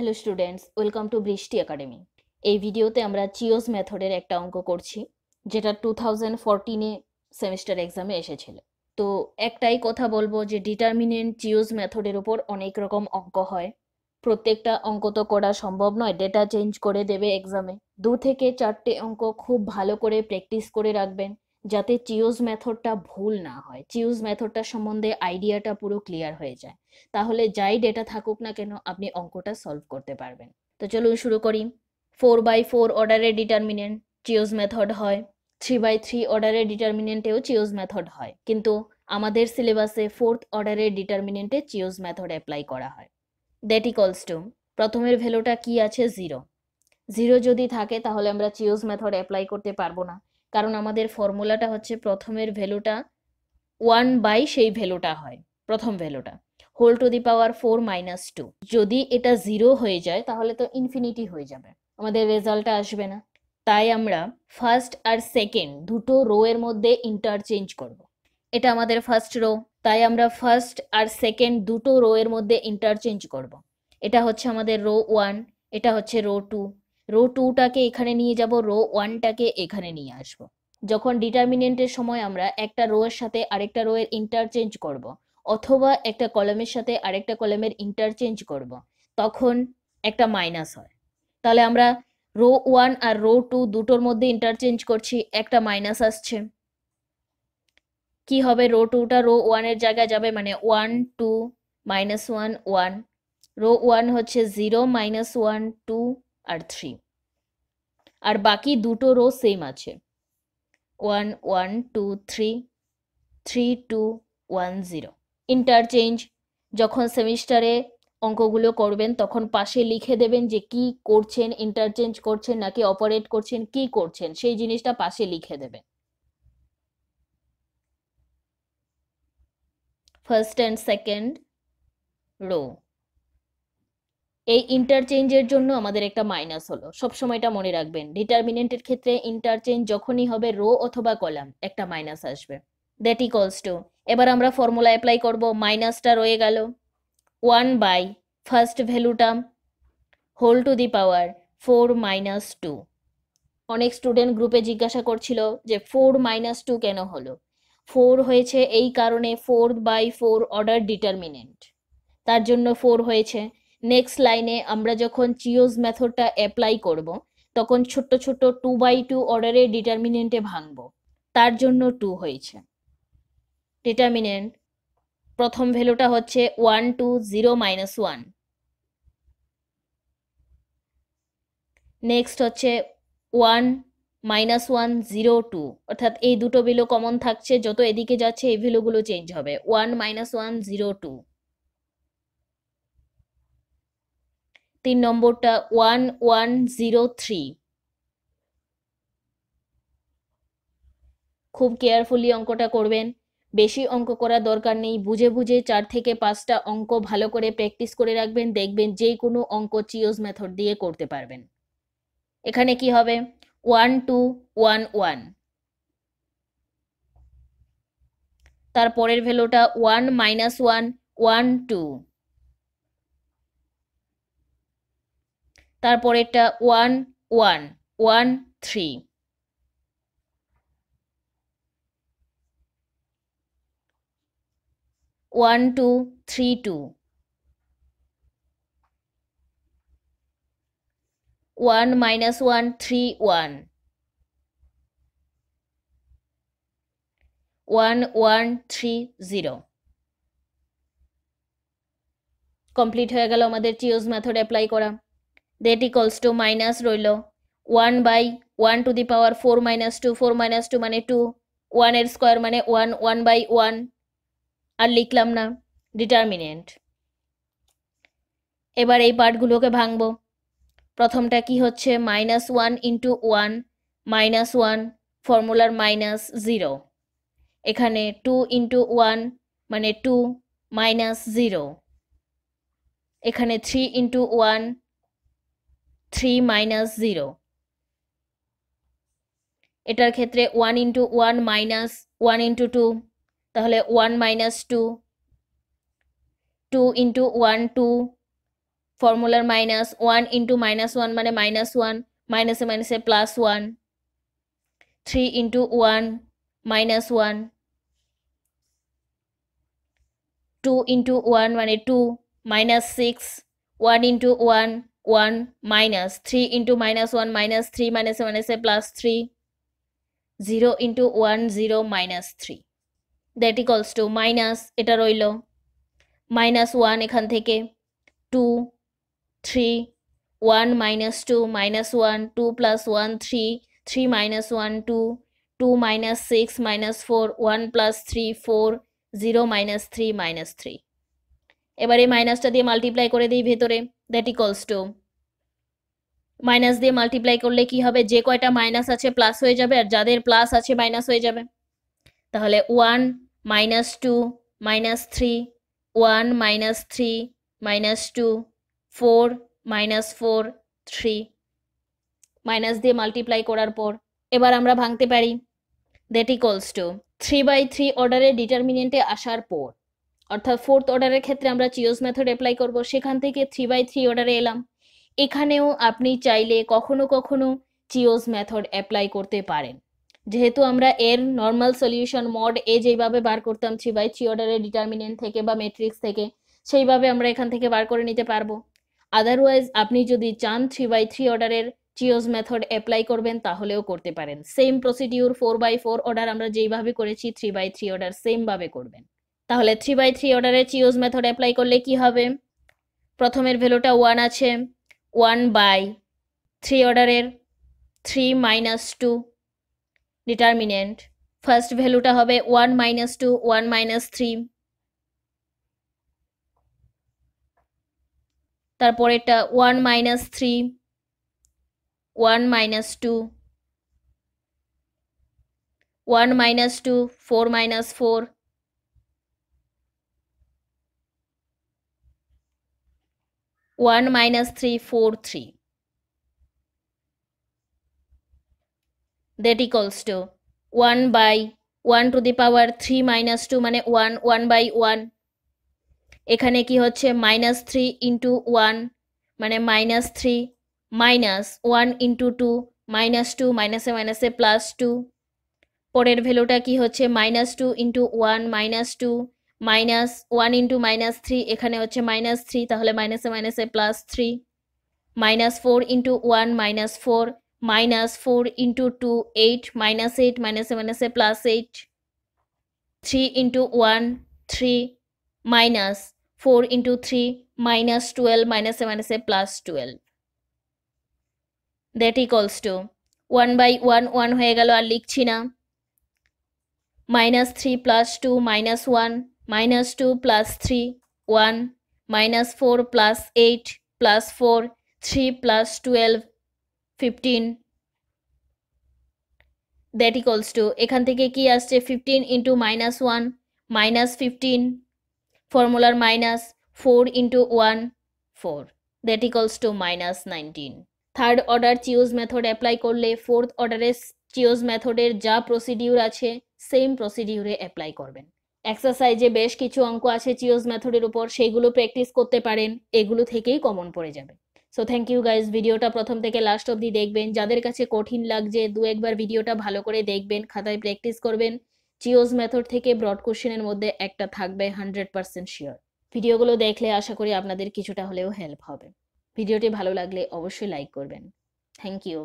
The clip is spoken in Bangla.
Hello students welcome to Brishti academy এই ভিডিওতে আমরা চিওস মেথডের একটা অঙ্ক করছি যেটা টু থাউজেন্ড ফোরটিনে সেমিস্টার এক্সামে এসেছিল তো একটাই কথা বলবো যে ডিটারমিনেন্ট চিওস মেথডের উপর অনেক রকম অঙ্ক হয় প্রত্যেকটা অঙ্ক তো করা সম্ভব নয় ডেটা চেঞ্জ করে দেবে এক্সামে দু থেকে চারটে অঙ্ক খুব ভালো করে প্র্যাকটিস করে রাখবেন যাতে চিওজ মেথডটা ভুল না হয় চিওজ মেথডটা সম্বন্ধে আইডিয়াটা পুরো ক্লিয়ার হয়ে যায় তাহলে যাই ডেটা থাকুক না কেন আপনি অঙ্কটা সলভ করতে পারবেন তো চলুন শুরু করি ফোর বাই ফোর অর্ডারের ডিটারমিনেন্ট চিওজ মেথড হয় থ্রি বাই থ্রি অর্ডারের ডিটারমিনেন্টেও চিওজ মেথড হয় কিন্তু আমাদের সিলেবাসে ফোর্থ অর্ডারের ডিটারমিনেন্টে চিওজ মেথড অ্যাপ্লাই করা হয় দ্যাট ইকলস টু প্রথমের ভ্যালুটা কি আছে জিরো জিরো যদি থাকে তাহলে আমরা চিওজ মেথড অ্যাপ্লাই করতে পারবো না কারণ আমাদের ফর্মুলাটা হচ্ছে প্রথমের ভ্যালুটা ওয়ান বাই সেই ভ্যালুটা হয় প্রথম ভ্যালুটা whole to the power four minus two যদি এটা জিরো হয়ে যায় তাহলে তো ইনফিনিটি হয়ে যাবে আমাদের রেজাল্টটা আসবে না তাই আমরা ফার্স্ট আর সেকেন্ড দুটো রো এর মধ্যে ইন্টারচেঞ্জ করব। এটা আমাদের ফার্স্ট রো তাই আমরা ফার্স্ট আর সেকেন্ড দুটো রো এর মধ্যে ইন্টারচেঞ্জ করব। এটা হচ্ছে আমাদের রো ওয়ান এটা হচ্ছে রো টু রো টুটাকে এখানে নিয়ে যাব রো ওয়ানটাকে এখানে নিয়ে আসব যখন ডিটারমিনেন্টের সময় আমরা একটা রো এর সাথে আরেকটা রো এর ইন্টারচেঞ্জ করব অথবা একটা কলমের সাথে আরেকটা কলমের ইন্টারচেঞ্জ করব তখন একটা মাইনাস হয় তাহলে আমরা রো ওয়ান আর রো টু দুটোর মধ্যে ইন্টারচেঞ্জ করছি একটা মাইনাস আসছে কি হবে রো টুটা রো ওয়ানের জায়গায় যাবে মানে one two minus one one row one হচ্ছে জিরো মাইনাস ওয়ান টু আর থ্রি আর বাকি দুটো রো সেম আছে one one two three three two one zero interchange যখন সেমিস্টারে অঙ্কগুলো করবেন তখন পাশে লিখে দেবেন যে কি করছেন ইন্টারচেঞ্জ করছেন নাকি অপারেট করছেন কি করছেন সেই জিনিসটা পাশে লিখে দেবেন ফার্স্ট অ্যান্ড সেকেন্ড রো এই ইন্টারচেঞ্জের জন্য আমাদের একটা মাইনাস হলো সব সময়টা মনে রাখবেন ডিটারমিনেন্টের ক্ষেত্রে ইন্টারচেঞ্জ যখনই হবে রো অথবা কলাম একটা মাইনাস আসবে দ্যাট ইকলস টু এবার আমরা ফর্মুলা অ্যাপ্লাই করব মাইনাসটা রয়ে গেল ওয়ান বাই ফার্স্ট ভ্যালুটা whole to the power four minus two অনেক স্টুডেন্ট গ্রুপে জিজ্ঞাসা করছিল যে ফোর মাইনাস টু কেন হলো ফোর হয়েছে এই কারণে four by four order determinant তার জন্য ফোর হয়েছে নেক্সট লাইনে আমরা যখন চিওজ মেথডটা অ্যাপ্লাই করব তখন ছোট্ট ছোট টু বাই টু অর্ডারে ডিটারমিনেন্টে ভাঙব তার জন্য টু হয়েছে ডিটারমিনেন্ট প্রথম ভ্যালুটা হচ্ছে one two zero minus one next হচ্ছে one minus one zero two অর্থাৎ এই দুটো ভ্যালু কমন থাকছে যত এদিকে যাচ্ছে এই ভ্যালুগুলো চেঞ্জ হবে one minus one zero two তিন নম্বরটা ওয়ান ওয়ান জিরো থ্রি খুব কেয়ারফুলি অঙ্কটা করবেন বেশি অঙ্ক করার দরকার নেই বুঝে বুঝে চার থেকে পাঁচটা অঙ্ক ভালো করে প্র্যাকটিস করে রাখবেন দেখবেন যে কোনো অঙ্ক চিওজ মেথড দিয়ে করতে পারবেন এখানে কি হবে ওয়ান টু ওয়ান ওয়ান তারপরের ভেলোটা one minus one one two এটা one one one three one two three two one minus one three one one one three zero complete হয়ে গেল আমাদের চিওজ মেথড অ্যাপ্লাই করা দ্যাট ইকলস টু মাইনাস রইল one by one two the power four minus two four minus two মানে টু ওয়ানের স্কোয়ার মানে ওয়ান ওয়ান বাই ওয়ান আর লিখলাম না ডিটারমিনেন্ট এবার এই পার্টগুলোকে ভাঙব প্রথমটা কি হচ্ছে minus one into one minus one ফর্মুলার মাইনাস জিরো এখানে টু ইন্টু ওয়ান মানে টু মাইনাস জিরো এখানে three into one three minus zero এটার ক্ষেত্রে one into one minus one into two তাহলে one minus two two into one two ফর্মুলার minus one into minus one মানে মাইনাস ওয়ান মাইনাসে মাইনাসে plus one three into one minus one two into one মানে two minus six one into one one minus three into minus one minus three মাইনাসে মাইনাসে plus three zero into one zero minus three that equals two minus এটা রইল মাইনাস ওয়ান এখান থেকে two three one minus two minus one two plus one three three minus one two two minus six minus four one plus three four zero minus three minus three এবার এই মাইনাসটা দিয়ে মাল্টিপ্লাই করে দিই ভেতরে দ্যাট ইকলস টু মাইনাস দিয়ে মাল্টিপ্লাই করলে কি হবে যে কয়টা মাইনাস আছে প্লাস হয়ে যাবে আর যাদের প্লাস আছে মাইনাস হয়ে যাবে তাহলে one minus two minus three one minus three minus two four minus four three minus দিয়ে মাল্টিপ্লাই করার পর এবার আমরা ভাঙতে পারি that equals two three by three অর্ডারের ডিটারমিনেন্টে আসার পর অর্থাৎ ফোর্থ অর্ডারের ক্ষেত্রে আমরা চিওস মেথড অ্যাপ্লাই করব সেখান থেকে থ্রি বাই থ্রি অর্ডারে এলাম এখানেও আপনি চাইলে কখনো কখনো চিওস মেথড অ্যাপ্লাই করতে পারেন যেহেতু আমরা এর নর্মাল সলিউশন মড এ যেইভাবে বার করতাম থ্রি বাই থ্রি অর্ডারের ডিটারমিনেন্ট থেকে বা ম্যাট্রিক্স থেকে সেইভাবে আমরা এখান থেকে বার করে নিতে পারবো আদারওয়াইজ আপনি যদি চান থ্রি বাই থ্রি অর্ডারের চিওস মেথড অ্যাপ্লাই করবেন তাহলেও করতে পারেন same procedure four by four order আমরা যেইভাবে করেছি থ্রি বাই থ্রি অর্ডার সেমভাবে করবেন তাহলে থ্রি বাই থ্রি অর্ডারে চিওজ মেথড অ্যাপ্লাই করলে কি হবে প্রথমের ভ্যালুটা ওয়ান আছে ওয়ান বাই থ্রি অর্ডারের three minus two determinant first ভ্যালুটা হবে one minus two one minus three তারপরেরটা one minus three one minus two one minus two four minus four one minus three four three that equals to one by one two the power three minus two মানে ওয়ান ওয়ান বাই ওয়ান এখানে কি হচ্ছে মাইনাস থ্রি ইন্টু ওয়ান মানে minus three minus one into two minus two মাইনাসে মাইনাসে প্লাস টু পরের ভ্যালুটা কি হচ্ছে minus two into one minus two minus one into minus three এখানে হচ্ছে মাইনাস থ্রি তাহলে মাইনাসে মাইনাসে plus three minus four into one minus four minus four into two eight minus eight মাইনাসে মাইনাসে plus eight three into one three minus four into three minus twelve মাইনাসে মাইনাসে plus twelve that equals to one by one one হয়ে গেল আর লিখছি না minus three plus two minus one minus two plus three one minus four plus eight plus four three plus twelve fifteen that equals to এখান থেকে কি আসছে fifteen into minus one minus fifteen ফর্মুলার minus four into one four that equals two minus nineteen third order Chio's method apply করলে ফোর্থ অর্ডারের চিওজ মেথডের যা প্রসিডিউর আছে সেম প্রসিডিউরে অ্যাপ্লাই করবেন এক্সারসাইজে বেশ কিছু অঙ্ক আছে চিওজ মেথডের উপর সেইগুলো প্র্যাকটিস করতে পারেন এগুলো থেকেই কমন পড়ে যাবে সো থ্যাংক ইউ গাইজ ভিডিওটা প্রথম থেকে লাস্ট অবধি দেখবেন যাদের কাছে কঠিন লাগছে দু একবার ভিডিওটা ভালো করে দেখবেন খাতায় প্র্যাকটিস করবেন চিওজ মেথড থেকে ব্রড কোশ্চেনের মধ্যে একটা থাকবে হান্ড্রেড পারসেন্ট শিওর ভিডিওগুলো দেখলে আশা করি আপনাদের কিছুটা হলেও হেল্প হবে ভিডিওটি ভালো লাগলে অবশ্যই লাইক করবেন থ্যাংক ইউ